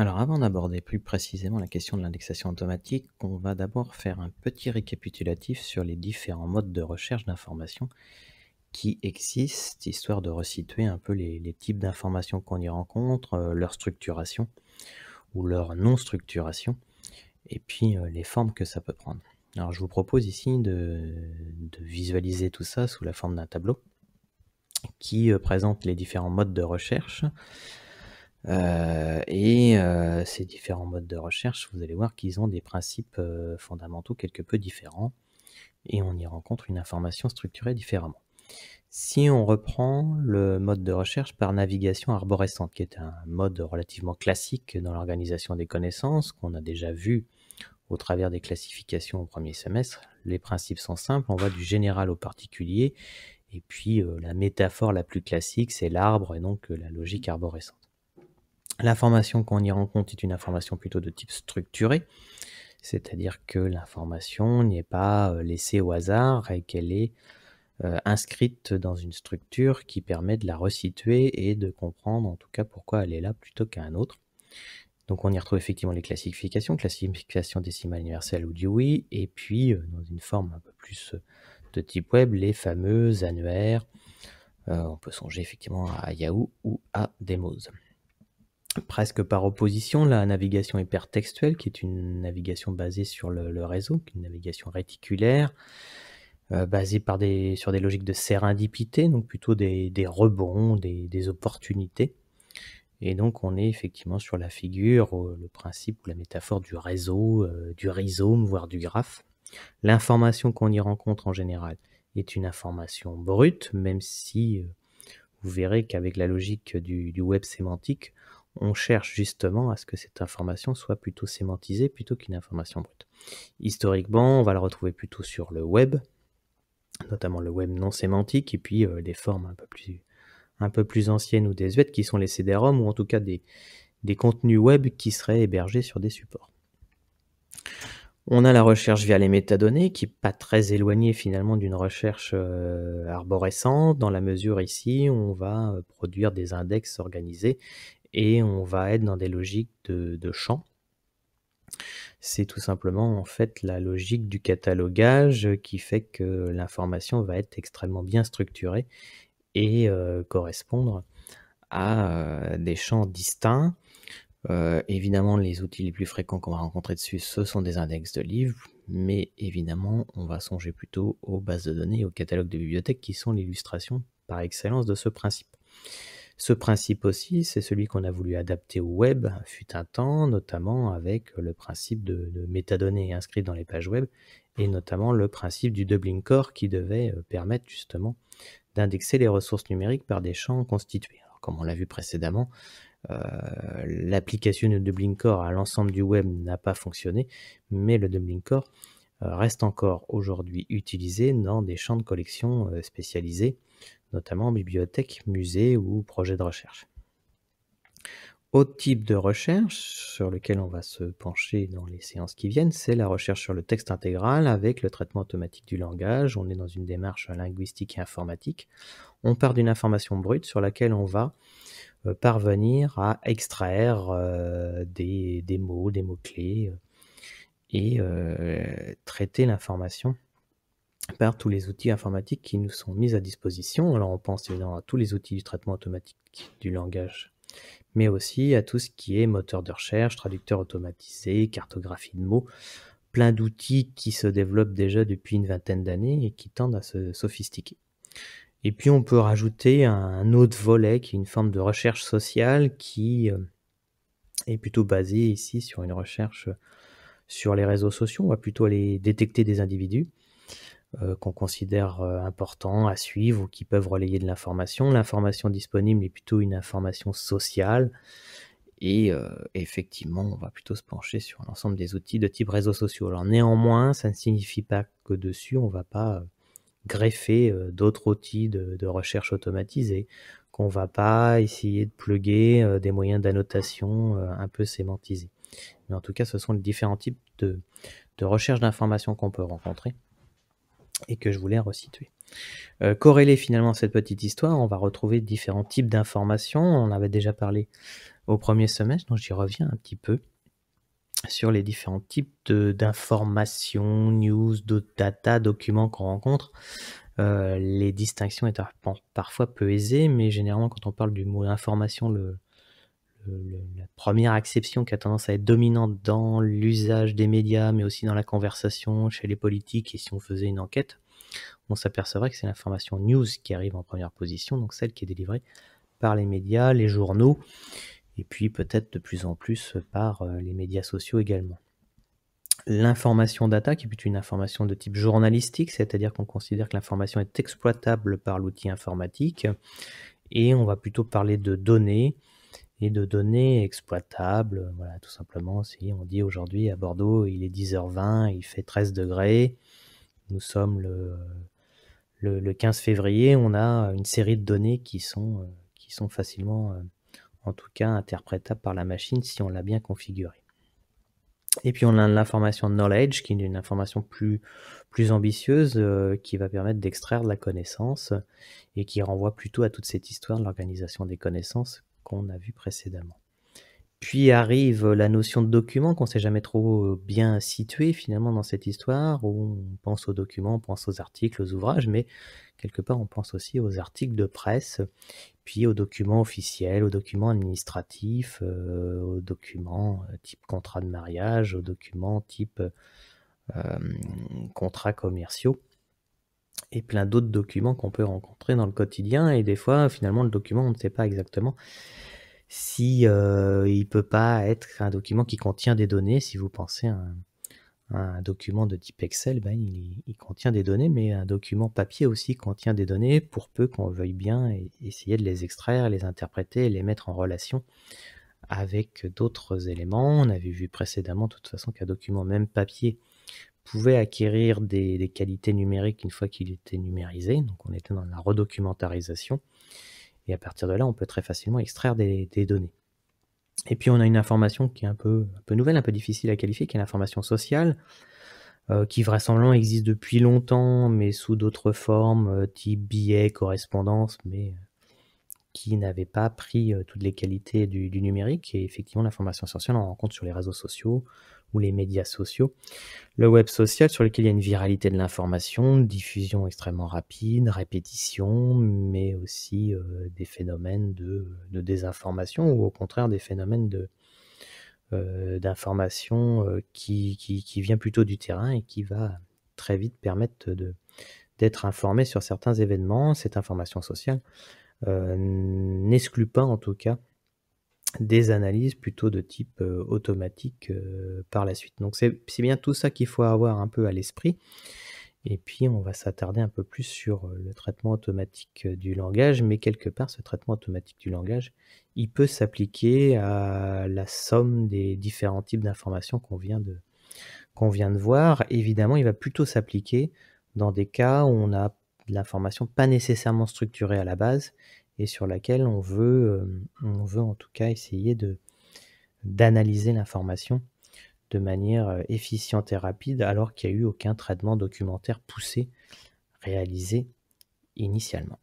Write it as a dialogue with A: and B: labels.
A: Alors avant d'aborder plus précisément la question de l'indexation automatique, on va d'abord faire un petit récapitulatif sur les différents modes de recherche d'informations qui existent, histoire de resituer un peu les, types d'informations qu'on y rencontre, euh, leur structuration ou leur non-structuration, et puis euh, les formes que ça peut prendre. Alors je vous propose ici de, visualiser tout ça sous la forme d'un tableau qui euh, présente les différents modes de recherche, euh, et euh, ces différents modes de recherche, vous allez voir qu'ils ont des principes euh, fondamentaux quelque peu différents et on y rencontre une information structurée différemment. Si on reprend le mode de recherche par navigation arborescente, qui est un mode relativement classique dans l'organisation des connaissances, qu'on a déjà vu au travers des classifications au premier semestre, les principes sont simples, on va du général au particulier, et puis la métaphore la plus classique, c'est l'arbre et donc la logique arborescente. L'information qu'on y rencontre est une information plutôt de type structuré, c'est-à-dire que l'information n'est pas euh, laissée au hasard et qu'elle est euh, inscrite dans une structure qui permet de la resituer et de comprendre en tout cas pourquoi elle est là plutôt qu'à un autre. Donc on y retrouve effectivement les classifications, classification décimale universelle ou Dewey, et puis euh, dans une forme un peu plus de type web, les fameux annuaires. on peut songer effectivement à Yahoo ou à Demos presque par opposition, la navigation hypertextuelle, qui est une navigation basée sur le, réseau, une navigation réticulaire, euh, basée par des, sur des logiques de sérendipité, donc plutôt des, rebonds, des, opportunités. Et donc on est effectivement sur la figure, euh, le principe ou la métaphore du réseau, euh, du rhizome, voire du graphe. L'information qu'on y rencontre en général est une information brute, même si vous verrez qu'avec la logique du, web sémantique, on cherche justement à ce que cette information soit plutôt sémantisée plutôt qu'une information brute. Historiquement, on va la retrouver plutôt sur le web, notamment le web non sémantique, et puis euh, des formes un peu, plus, anciennes ou désuètes qui sont les cd ou en tout cas des, contenus web qui seraient hébergés sur des supports. On a la recherche via les métadonnées qui n'est pas très éloignée finalement d'une recherche euh, arborescente dans la mesure ici on va euh, produire des index organisés et on va être dans des logiques de, champs, C'est tout simplement en fait la logique du catalogage qui fait que l'information va être extrêmement bien structurée et euh, correspondre à euh, des champs distincts. Euh, évidemment, les outils les plus fréquents qu'on va rencontrer dessus, ce sont des index de livres, mais évidemment, on va songer plutôt aux bases de données, aux catalogues de bibliothèques qui sont l'illustration par excellence de ce principe. Ce principe aussi, c'est celui qu'on a voulu adapter au web, fut un temps, notamment avec le principe de, métadonnées inscrites dans les pages web, et notamment le principe du doubling core qui devait euh, permettre justement d'indexer les ressources numériques par des champs constitués. comme on l'a vu précédemment, euh, l'application de Dublin core à l'ensemble du web n'a pas fonctionné, mais le Dublin core euh, reste encore aujourd'hui utilisé dans des champs de collection spécialisés notamment en bibliothèque, musée ou projet de recherche. Autre type de recherche sur lequel on va se pencher dans les séances qui viennent, c'est la recherche sur le texte intégral avec le traitement automatique du langage. On est dans une démarche linguistique et informatique. On part d'une information brute sur laquelle on va euh, parvenir à extraire euh, des, mots, des mots-clés euh, et traiter l'information par tous les outils informatiques qui nous sont mis à disposition. Alors on pense évidemment à tous les outils du traitement automatique du langage, mais aussi à tout ce qui est moteur de recherche, traducteur automatisé, cartographie de mots, plein d'outils qui se développent déjà depuis une vingtaine d'années et qui tendent à se sophistiquer. Et puis on peut rajouter un autre volet qui est une forme de recherche sociale qui euh, est plutôt basée ici sur une recherche sur les réseaux sociaux. On va plutôt aller détecter des individus euh, qu'on considère euh, important à suivre ou qui peuvent relayer de l'information. L'information disponible est plutôt une information sociale. Et euh, effectivement, on va plutôt se pencher sur l'ensemble des outils de type réseaux sociaux. Alors néanmoins, ça ne signifie pas que dessus, on ne va pas greffer d'autres outils de, recherche automatisée, qu'on ne va pas essayer de pluguer des moyens d'annotation un peu sémantisés. Mais en tout cas, ce sont les différents types de, de recherche d'informations qu'on peut rencontrer et que je voulais resituer. Euh, corrélé finalement à cette petite histoire, on va retrouver différents types d'informations. On avait déjà parlé au premier semestre, donc j'y reviens un petit peu sur les différents types d'informations, news, de data, documents qu'on rencontre. Euh, les distinctions étant parfois peu aisées, mais généralement quand on parle du mot information, le, la première exception qui a tendance à être dominante dans l'usage des médias, mais aussi dans la conversation chez les politiques, et si on faisait une enquête, on s'apercevrait que c'est l'information news qui arrive en première position, donc celle qui est délivrée par les médias, les journaux, et puis peut-être de plus en plus par euh, les médias sociaux également. L'information data, qui est plutôt une information de type journalistique, c'est-à-dire qu'on considère que l'information est exploitable par l'outil informatique, et on va plutôt parler de données, et de données exploitables. Voilà, tout simplement, si on dit aujourd'hui à Bordeaux, il est 10h20, il fait 13 degrés, nous sommes le, le, 15 février, on a une série de données qui sont, euh, qui sont facilement, euh, en tout cas, interprétables par la machine si on l'a bien configuré Et puis on a l'information knowledge, qui est une information plus, plus ambitieuse, euh, qui va permettre d'extraire de la connaissance et qui renvoie plutôt à toute cette histoire de l'organisation des connaissances qu'on a vu précédemment. Puis arrive la notion de document qu'on ne sait jamais trop euh, bien situé finalement dans cette histoire, où on pense aux documents, on pense aux articles, aux ouvrages, mais quelque part on pense aussi aux articles de presse, puis aux documents officiels, aux documents administratifs, euh, aux documents euh, type contrat de mariage, aux documents type contrats commerciaux et plein d'autres documents qu'on peut rencontrer dans le quotidien. Et des fois, finalement, le document, on ne sait pas exactement si euh, il peut pas être un document qui contient des données. Si vous pensez à un, document de type Excel, ben, il, contient des données, mais un document papier aussi contient des données pour peu qu'on veuille bien essayer de les extraire, les interpréter les mettre en relation avec d'autres éléments. On avait vu précédemment, de toute façon, qu'un document même papier pouvait acquérir des, qualités numériques une fois qu'il était numérisé. Donc on était dans la redocumentarisation. Et à partir de là, on peut très facilement extraire des, données. Et puis on a une information qui est un peu, peu nouvelle, un peu difficile à qualifier, qui est l'information sociale, euh, qui vraisemblablement existe depuis longtemps, mais sous d'autres formes, euh, type billets, correspondance, mais euh, qui n'avaient pas pris euh, toutes les qualités du, numérique. Et effectivement, l'information sociale, on rencontre sur les réseaux sociaux ou les médias sociaux. Le web social, sur lequel il y a une viralité de l'information, diffusion extrêmement rapide, répétition, mais aussi euh, des phénomènes de, désinformation ou au contraire des phénomènes de, euh, d'information qui, qui, vient plutôt du terrain et qui va très vite permettre d'être informé sur certains événements. Cette information sociale, euh, n'exclut pas en tout cas des analyses plutôt de type euh, automatique euh, par la suite. Donc c'est bien tout ça qu'il faut avoir un peu à l'esprit. Et puis, on va s'attarder un peu plus sur le traitement automatique du langage, mais quelque part, ce traitement automatique du langage, il peut s'appliquer à la somme des différents types d'informations qu'on vient, de voir. Évidemment, il va plutôt s'appliquer dans des cas où on a de pas nécessairement structurée à la base et sur laquelle on veut, euh, on veut en tout cas essayer de d'analyser l'information de manière euh, efficiente et rapide alors qu'il n'y a eu aucun traitement documentaire poussé réalisé initialement.